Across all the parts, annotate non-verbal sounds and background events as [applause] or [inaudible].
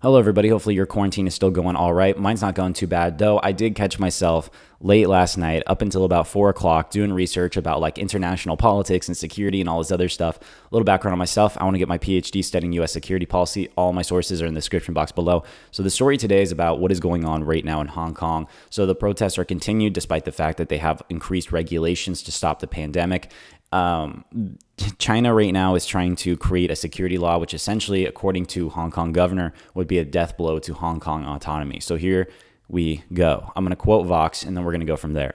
Hello, everybody. Hopefully, your quarantine is still going all right. Mine's not going too bad, though. I did catch myself late last night up until about four o'clock doing research about like international politics and security and all this other stuff. A little background on myself I want to get my PhD studying US security policy. All my sources are in the description box below. So, the story today is about what is going on right now in Hong Kong. So, the protests are continued despite the fact that they have increased regulations to stop the pandemic um, China right now is trying to create a security law, which essentially, according to Hong Kong governor, would be a death blow to Hong Kong autonomy. So here we go. I'm going to quote Vox, and then we're going to go from there.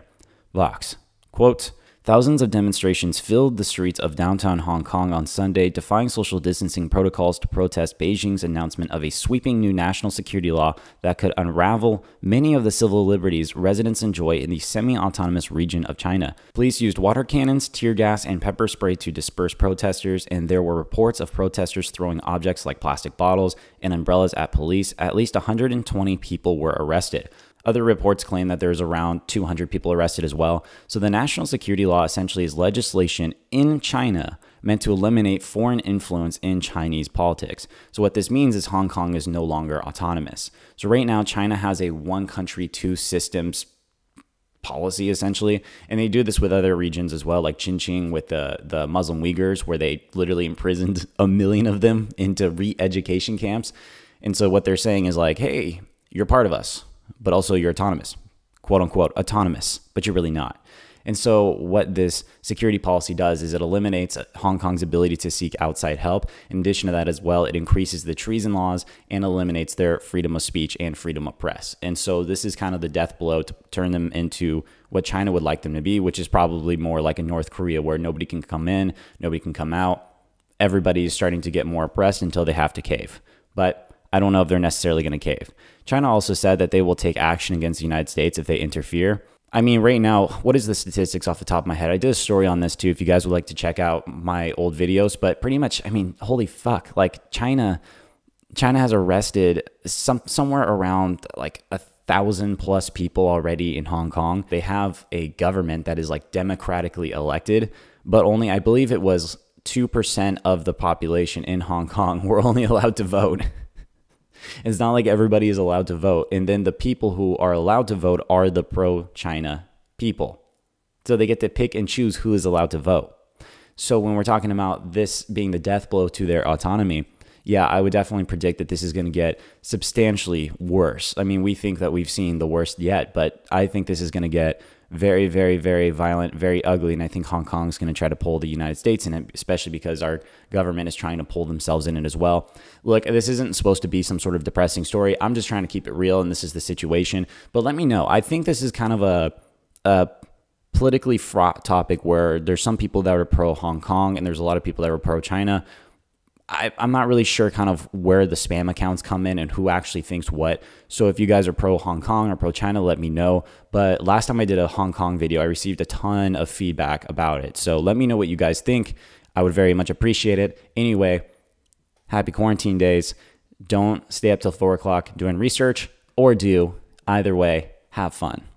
Vox, quote, Thousands of demonstrations filled the streets of downtown Hong Kong on Sunday, defying social distancing protocols to protest Beijing's announcement of a sweeping new national security law that could unravel many of the civil liberties residents enjoy in the semi autonomous region of China. Police used water cannons, tear gas, and pepper spray to disperse protesters, and there were reports of protesters throwing objects like plastic bottles and umbrellas at police. At least 120 people were arrested. Other reports claim that there's around 200 people arrested as well. So the national security law essentially is legislation in China meant to eliminate foreign influence in Chinese politics. So, what this means is Hong Kong is no longer autonomous. So, right now, China has a one country, two systems policy essentially and they do this with other regions as well like Xinjiang with the the Muslim Uyghurs where they literally imprisoned [laughs] a million of them into re-education camps and so what they're saying is like hey you're part of us but also you're autonomous, quote unquote, autonomous, but you're really not. And so, what this security policy does is it eliminates Hong Kong's ability to seek outside help. In addition to that, as well, it increases the treason laws and eliminates their freedom of speech and freedom of press. And so, this is kind of the death blow to turn them into what China would like them to be, which is probably more like a North Korea where nobody can come in, nobody can come out. Everybody is starting to get more oppressed until they have to cave. But I don't know if they're necessarily going to cave. China also said that they will take action against the United States if they interfere. I mean, right now, what is the statistics off the top of my head? I did a story on this too, if you guys would like to check out my old videos. But pretty much, I mean, holy fuck! Like China, China has arrested some somewhere around like a thousand plus people already in Hong Kong. They have a government that is like democratically elected, but only I believe it was two percent of the population in Hong Kong [laughs] were only allowed to vote. It's not like everybody is allowed to vote. And then the people who are allowed to vote are the pro China people. So they get to pick and choose who is allowed to vote. So when we're talking about this being the death blow to their autonomy, yeah, I would definitely predict that this is going to get substantially worse. I mean, we think that we've seen the worst yet, but I think this is going to get very, very, very violent, very ugly. And I think Hong Kong is going to try to pull the United States in it, especially because our government is trying to pull themselves in it as well. Look, this isn't supposed to be some sort of depressing story. I'm just trying to keep it real, and this is the situation. But let me know. I think this is kind of a, a politically fraught topic where there's some people that are pro Hong Kong and there's a lot of people that are pro China. I, am not really sure kind of where the spam accounts come in and who actually thinks what. So if you guys are pro Hong Kong or pro China, let me know. But last time I did a Hong Kong video, I received a ton of feedback about it. So let me know what you guys think. I would very much appreciate it. Anyway, happy quarantine days. Don't stay up till four o'clock doing research or do. Either way, have fun.